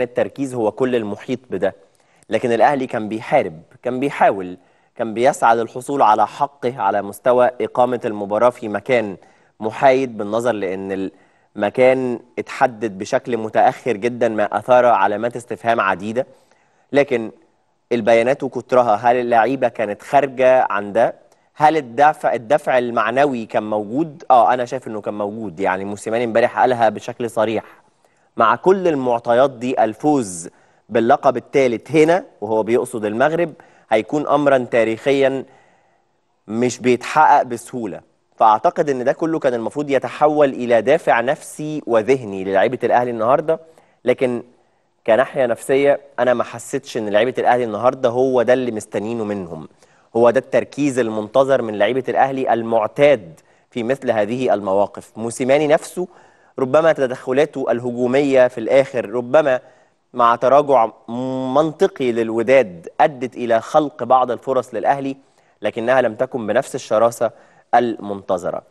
التركيز هو كل المحيط بده لكن الأهلي كان بيحارب كان بيحاول كان بيسعى للحصول على حقه على مستوى إقامة المباراة في مكان محايد بالنظر لأن المكان اتحدد بشكل متأخر جدا ما أثار علامات استفهام عديدة لكن البيانات وكترها هل اللعيبة كانت خارجة عن ده هل الدفع الدفع المعنوي كان موجود اه انا شايف انه كان موجود يعني موسيماني امبارح قالها بشكل صريح مع كل المعطيات دي الفوز باللقب الثالث هنا وهو بيقصد المغرب هيكون امرا تاريخيا مش بيتحقق بسهوله فاعتقد ان ده كله كان المفروض يتحول الى دافع نفسي وذهني للعيبه الاهلي النهارده لكن كناحيه نفسيه انا ما حسيتش ان لعيبه الاهلي النهارده هو ده اللي مستنينه منهم هو ده التركيز المنتظر من لعيبه الاهلي المعتاد في مثل هذه المواقف موسيماني نفسه ربما تدخلاته الهجومية في الآخر ربما مع تراجع منطقي للوداد أدت إلى خلق بعض الفرص للأهلي لكنها لم تكن بنفس الشراسة المنتظرة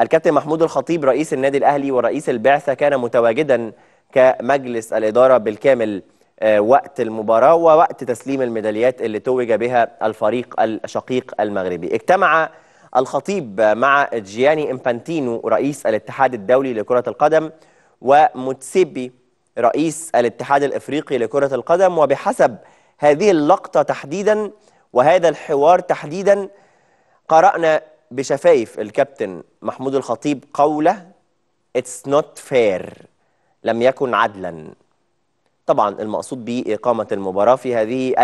الكابتن محمود الخطيب رئيس النادي الأهلي ورئيس البعثة كان متواجدا كمجلس الإدارة بالكامل آه، وقت المباراة ووقت تسليم الميداليات اللي توج بها الفريق الشقيق المغربي اجتمع الخطيب مع جياني إمبانتينو رئيس الاتحاد الدولي لكرة القدم وموتسيبي رئيس الاتحاد الإفريقي لكرة القدم وبحسب هذه اللقطة تحديدا وهذا الحوار تحديدا قرأنا بشفايف الكابتن محمود الخطيب قوله It's not fair لم يكن عدلا طبعا المقصود بإقامة المباراة في هذه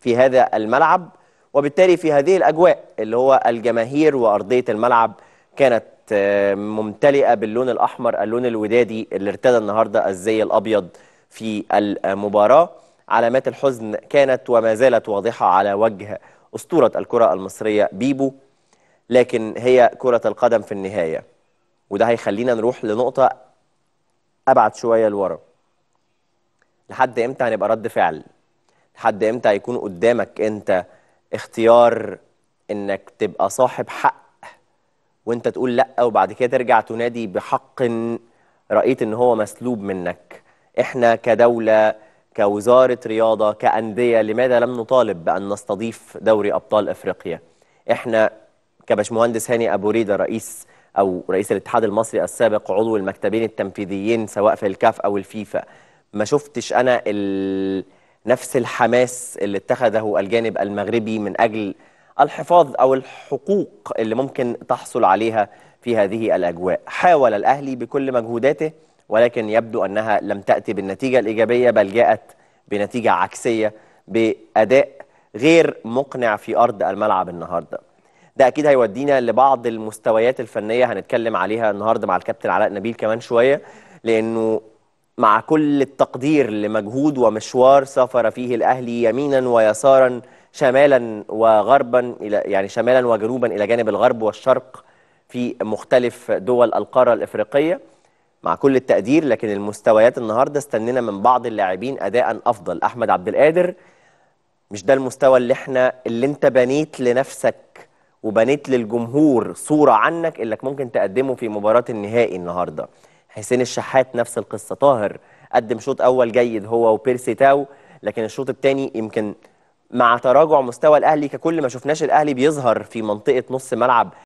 في هذا الملعب وبالتالي في هذه الأجواء اللي هو الجماهير وأرضية الملعب كانت آه، ممتلئة باللون الأحمر اللون الودادي اللي ارتدى النهاردة الزي الأبيض في المباراة علامات الحزن كانت وما زالت واضحة على وجه أسطورة الكرة المصرية بيبو لكن هي كرة القدم في النهاية وده هيخلينا نروح لنقطة أبعد شوية لورا لحد إمتى هنبقى رد فعل لحد إمتى هيكون قدامك أنت اختيار انك تبقى صاحب حق وانت تقول لا وبعد كده ترجع تنادي بحق رايت ان هو مسلوب منك احنا كدوله كوزاره رياضه كانديه لماذا لم نطالب بان نستضيف دوري ابطال افريقيا احنا كبشمهندس هاني ابو ريده رئيس او رئيس الاتحاد المصري السابق عضو المكتبين التنفيذيين سواء في الكاف او الفيفا ما شفتش انا ال... نفس الحماس اللي اتخذه الجانب المغربي من أجل الحفاظ أو الحقوق اللي ممكن تحصل عليها في هذه الأجواء حاول الأهلي بكل مجهوداته ولكن يبدو أنها لم تأتي بالنتيجة الإيجابية بل جاءت بنتيجة عكسية بأداء غير مقنع في أرض الملعب النهاردة ده أكيد هيودينا لبعض المستويات الفنية هنتكلم عليها النهاردة مع الكابتن علاء نبيل كمان شوية لأنه مع كل التقدير لمجهود ومشوار سافر فيه الأهلي يمينا ويسارا شمالا وغربا إلى يعني شمالا وجنوبا إلى جانب الغرب والشرق في مختلف دول القارة الإفريقية مع كل التقدير لكن المستويات النهارده استنينا من بعض اللاعبين أداء أفضل أحمد عبد القادر مش ده المستوى اللي احنا اللي انت بنيت لنفسك وبنيت للجمهور صورة عنك انك ممكن تقدمه في مباراة النهائي النهارده حسين الشحات نفس القصه طاهر قدم شوط اول جيد هو وبيرسي تاو لكن الشوط الثاني يمكن مع تراجع مستوى الاهلي ككل ما شفناش الاهلي بيظهر في منطقه نص ملعب